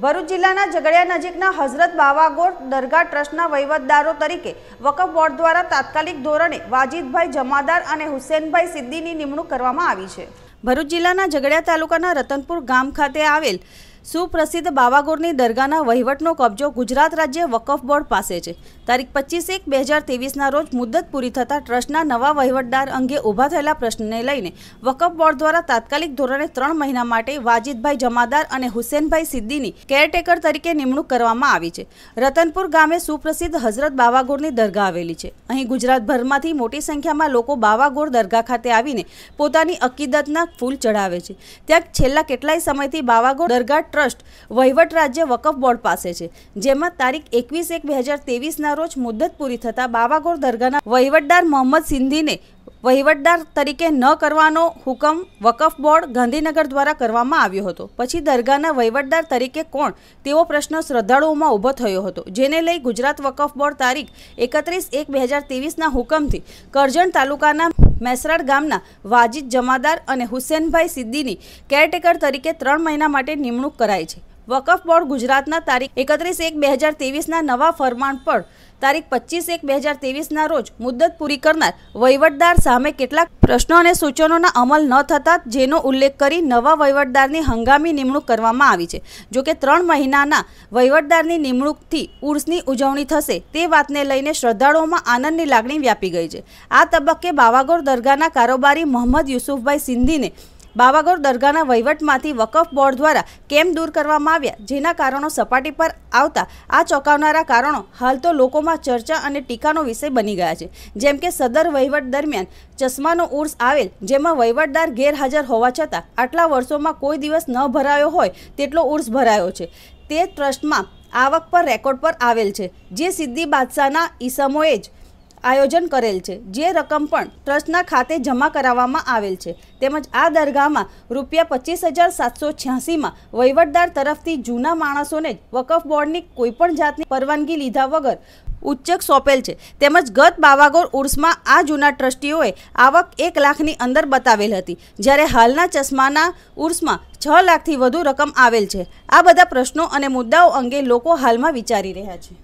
ભરૂચ જિલ્લાના ઝઘડિયા નજીકના હઝરત બાવાગોર દરગાહ ટ્રસ્ટના વહીવટદારો તરીકે વકફ બોર્ડ દ્વારા તાત્કાલિક ધોરણે વાજીદભાઈ જમાદાર અને હુસેનભાઈ સિદ્દીની નિમણૂક કરવામાં આવી છે ભરૂચ જિલ્લાના ઝઘડિયા તાલુકાના રતનપુર ગામ ખાતે આવેલ સુપ્રસિદ્ધ બાવાગોરની દરગાહના વહીવટનો કબજો ગુજરાત રાજ્ય વકફ બોર્ડ પાસે છે તારીખ પચીસ એક બે હજાર ત્રેવીસના રોજ મુદત પૂરી થતાં ટ્રસ્ટના નવા વહીવટદાર અંગે ઊભા થયેલા પ્રશ્નને લઈને વકફ બોર્ડ દ્વારા તાત્કાલિક ધોરણે ત્રણ મહિના માટે વાજિદભાઈ જમાદાર અને હુસેનભાઈ સિદ્દીની કેરટેકર તરીકે નિમણૂક કરવામાં આવી છે રતનપુર ગામે સુપ્રસિદ્ધ હઝરત બાવાગોરની દરગાહ આવેલી છે અહીં ગુજરાતભરમાંથી મોટી સંખ્યામાં લોકો બાવાગોર દરગાહ ખાતે આવીને પોતાની અકીદતના ફૂલ ચઢાવે છે ત્યાં છેલ્લા કેટલાય સમયથી બાવાગોર દરગાહ ટ્રસ્ટ વહીવટ રાજ્ય વકફ બોર્ડ પાસે છે જેમાં તારીખ એકવીસ એક બે હજાર તેવીસના રોજ મુદ્દત પૂરી થતાં બાવાગોર દરગાહના વહીવટદાર મોહમ્મદ સિંધીને વહીવટદાર તરીકે ન કરવાનો હુકમ વકફ બોર્ડ ગાંધીનગર દ્વારા કરવામાં આવ્યો હતો પછી દરગાહના વહીવટદાર તરીકે કોણ તેવો પ્રશ્ન શ્રદ્ધાળુઓમાં ઊભો થયો હતો જેને લઈ ગુજરાત વકફ બોર્ડ તારીખ એકત્રીસ એક બે હજાર તેવીસના હુકમથી કરજણ તાલુકાના મેસરાડ ગામના વાજિદ જમાદાર અને હુસેનભાઈ સિદ્દીની કેરટેકર તરીકે ત્રણ મહિના માટે નિમણૂક કરાઈ છે વકફ બોર્ડ ગુજરાતના તારીખ એકત્રીસ એક બે હજાર તેવીસના નવા ફરમાન પર તારીખ પચીસ એક બે હજાર તેવીસના રોજ મુદ્દત પૂરી કરનાર વહીવટદાર સામે કેટલાક પ્રશ્નો અને સૂચનોના અમલ ન થતાં જેનો ઉલ્લેખ કરી નવા વહીવટદારની હંગામી નિમણૂક કરવામાં આવી છે જોકે ત્રણ મહિનાના વહીવટદારની નિમણૂકથી ઉર્સની ઉજવણી થશે તે વાતને લઈને શ્રદ્ધાળુઓમાં આનંદની લાગણી વ્યાપી ગઈ છે આ તબક્કે બાવાગોર દરગાહના કારોબારી મોહમ્મદ યુસુફભાઈ સિંધીને બાવાગોર દરગાહના વહીવટમાંથી વકફ બોર્ડ દ્વારા કેમ દૂર કરવામાં આવ્યા જેના કારણો સપાટી પર આવતા આ ચોંકાવનારા કારણો હાલ તો લોકોમાં ચર્ચા અને ટીકાનો વિષય બની ગયા છે જેમ કે સદર વહીવટ દરમિયાન ચશ્માનો ઉર્સ આવેલ જેમાં વહીવટદાર ગેરહાજર હોવા છતાં આટલા વર્ષોમાં કોઈ દિવસ ન ભરાયો હોય તેટલો ઉર્સ ભરાયો છે તે ટ્રસ્ટમાં આવક પર રેકોર્ડ પર આવેલ છે જે સિદ્ધિ બાદશાહના ઈસમોએ જ આયોજન કરેલ છે જે રકમ પણ ટ્રસ્ટના ખાતે જમા કરાવવામાં આવેલ છે તેમજ આ દરગાહમાં રૂપિયા પચીસ હજાર સાતસો છ્યાસીમાં વહીવટદાર તરફથી જૂના માણસોને જ વકફ બોર્ડની કોઈપણ જાતની પરવાનગી લીધા વગર ઉચ્ચક સોંપેલ છે તેમજ ગત બાવાગોર ઉર્સમાં આ જૂના ટ્રસ્ટીઓએ આવક એક લાખની અંદર બતાવેલ હતી જ્યારે હાલના ચશ્માના ઉર્સમાં છ લાખથી વધુ રકમ આવેલ છે આ બધા પ્રશ્નો અને મુદ્દાઓ અંગે લોકો હાલમાં વિચારી રહ્યા છે